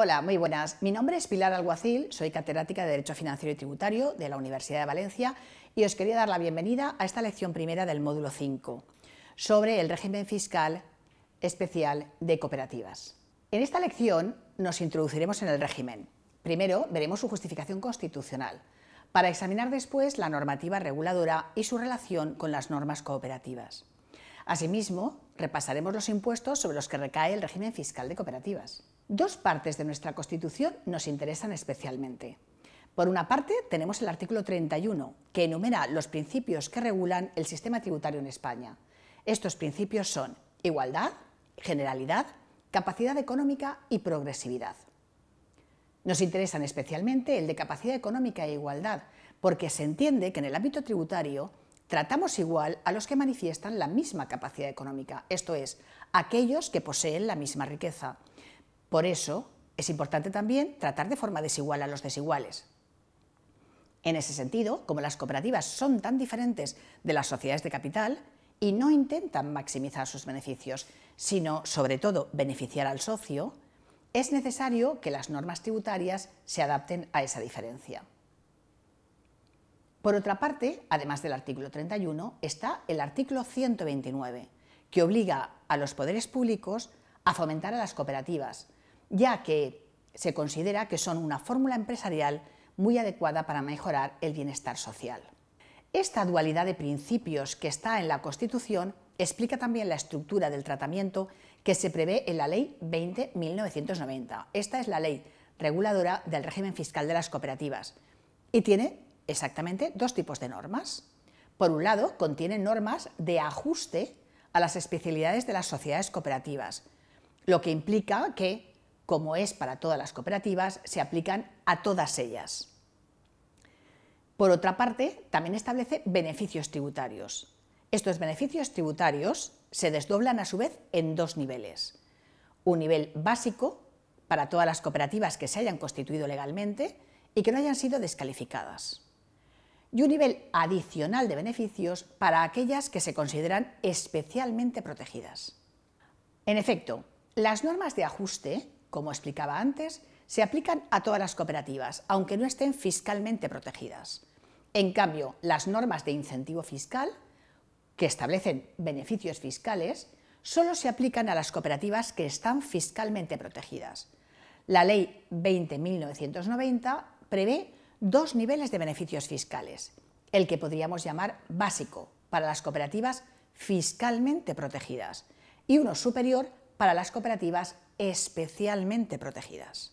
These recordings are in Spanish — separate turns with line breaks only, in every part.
Hola, muy buenas. Mi nombre es Pilar Alguacil, soy catedrática de Derecho Financiero y Tributario de la Universidad de Valencia y os quería dar la bienvenida a esta lección primera del módulo 5 sobre el régimen fiscal especial de cooperativas. En esta lección nos introduciremos en el régimen. Primero veremos su justificación constitucional, para examinar después la normativa reguladora y su relación con las normas cooperativas. Asimismo, repasaremos los impuestos sobre los que recae el régimen fiscal de cooperativas. Dos partes de nuestra Constitución nos interesan especialmente. Por una parte, tenemos el artículo 31, que enumera los principios que regulan el sistema tributario en España. Estos principios son igualdad, generalidad, capacidad económica y progresividad. Nos interesan especialmente el de capacidad económica e igualdad, porque se entiende que en el ámbito tributario tratamos igual a los que manifiestan la misma capacidad económica, esto es, aquellos que poseen la misma riqueza, por eso es importante también tratar de forma desigual a los desiguales. En ese sentido, como las cooperativas son tan diferentes de las sociedades de capital y no intentan maximizar sus beneficios, sino sobre todo beneficiar al socio, es necesario que las normas tributarias se adapten a esa diferencia. Por otra parte, además del artículo 31, está el artículo 129, que obliga a los poderes públicos a fomentar a las cooperativas, ya que se considera que son una fórmula empresarial muy adecuada para mejorar el bienestar social. Esta dualidad de principios que está en la Constitución explica también la estructura del tratamiento que se prevé en la Ley 20.1990. Esta es la ley reguladora del régimen fiscal de las cooperativas y tiene exactamente dos tipos de normas. Por un lado, contiene normas de ajuste a las especialidades de las sociedades cooperativas, lo que implica que como es para todas las cooperativas, se aplican a todas ellas. Por otra parte, también establece beneficios tributarios. Estos beneficios tributarios se desdoblan a su vez en dos niveles. Un nivel básico para todas las cooperativas que se hayan constituido legalmente y que no hayan sido descalificadas. Y un nivel adicional de beneficios para aquellas que se consideran especialmente protegidas. En efecto, las normas de ajuste como explicaba antes, se aplican a todas las cooperativas, aunque no estén fiscalmente protegidas. En cambio, las normas de incentivo fiscal, que establecen beneficios fiscales, solo se aplican a las cooperativas que están fiscalmente protegidas. La Ley 20.990 prevé dos niveles de beneficios fiscales, el que podríamos llamar básico para las cooperativas fiscalmente protegidas y uno superior para las cooperativas especialmente protegidas.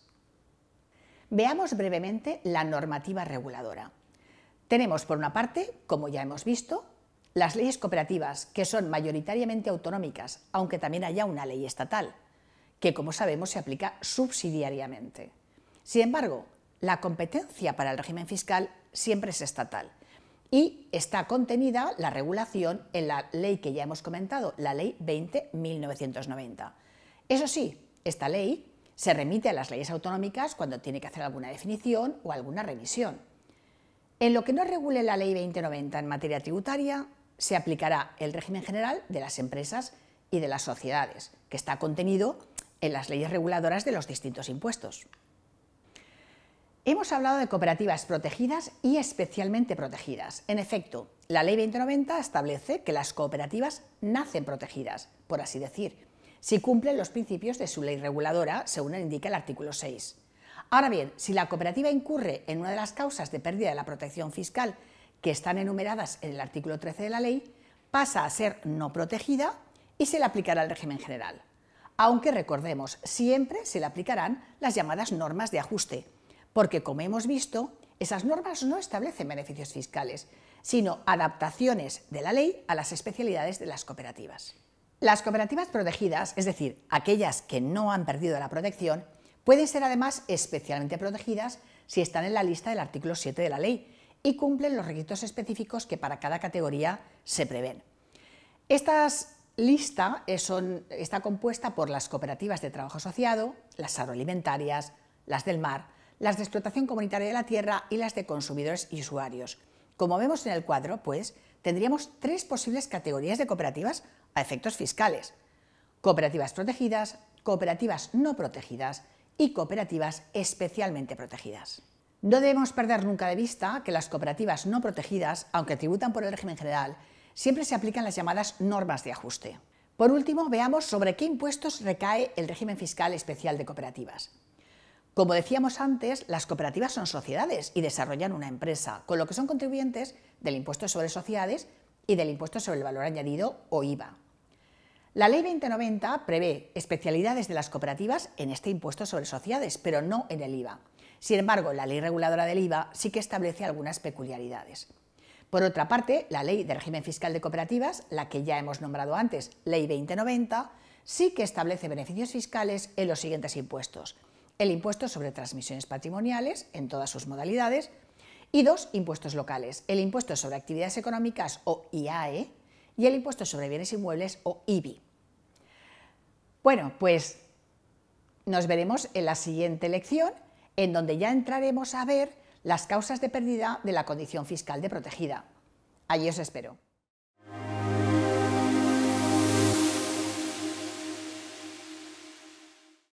Veamos brevemente la normativa reguladora. Tenemos, por una parte, como ya hemos visto, las leyes cooperativas, que son mayoritariamente autonómicas, aunque también haya una ley estatal, que, como sabemos, se aplica subsidiariamente. Sin embargo, la competencia para el régimen fiscal siempre es estatal y está contenida la regulación en la ley que ya hemos comentado, la Ley 20.1990. Eso sí, esta ley se remite a las leyes autonómicas cuando tiene que hacer alguna definición o alguna revisión. En lo que no regule la Ley 2090 en materia tributaria, se aplicará el régimen general de las empresas y de las sociedades, que está contenido en las leyes reguladoras de los distintos impuestos. Hemos hablado de cooperativas protegidas y especialmente protegidas. En efecto, la Ley 2090 establece que las cooperativas nacen protegidas, por así decir, si cumplen los principios de su ley reguladora, según indica el artículo 6. Ahora bien, si la cooperativa incurre en una de las causas de pérdida de la protección fiscal que están enumeradas en el artículo 13 de la ley, pasa a ser no protegida y se le aplicará el régimen general. Aunque recordemos, siempre se le aplicarán las llamadas normas de ajuste, porque como hemos visto, esas normas no establecen beneficios fiscales, sino adaptaciones de la ley a las especialidades de las cooperativas. Las cooperativas protegidas, es decir, aquellas que no han perdido la protección, pueden ser además especialmente protegidas si están en la lista del artículo 7 de la ley y cumplen los requisitos específicos que para cada categoría se prevén. Esta lista está compuesta por las cooperativas de trabajo asociado, las agroalimentarias, las del mar, las de explotación comunitaria de la tierra y las de consumidores y usuarios. Como vemos en el cuadro, pues, tendríamos tres posibles categorías de cooperativas a efectos fiscales. Cooperativas protegidas, cooperativas no protegidas y cooperativas especialmente protegidas. No debemos perder nunca de vista que las cooperativas no protegidas, aunque tributan por el régimen general, siempre se aplican las llamadas normas de ajuste. Por último, veamos sobre qué impuestos recae el régimen fiscal especial de cooperativas. Como decíamos antes, las cooperativas son sociedades y desarrollan una empresa, con lo que son contribuyentes del impuesto sobre sociedades y del impuesto sobre el valor añadido o IVA. La Ley 2090 prevé especialidades de las cooperativas en este impuesto sobre sociedades, pero no en el IVA. Sin embargo, la Ley Reguladora del IVA sí que establece algunas peculiaridades. Por otra parte, la Ley de Régimen Fiscal de Cooperativas, la que ya hemos nombrado antes, Ley 2090, sí que establece beneficios fiscales en los siguientes impuestos el impuesto sobre transmisiones patrimoniales en todas sus modalidades y dos impuestos locales, el impuesto sobre actividades económicas o IAE y el impuesto sobre bienes inmuebles o IBI. Bueno, pues nos veremos en la siguiente lección en donde ya entraremos a ver las causas de pérdida de la condición fiscal de protegida. Allí os espero.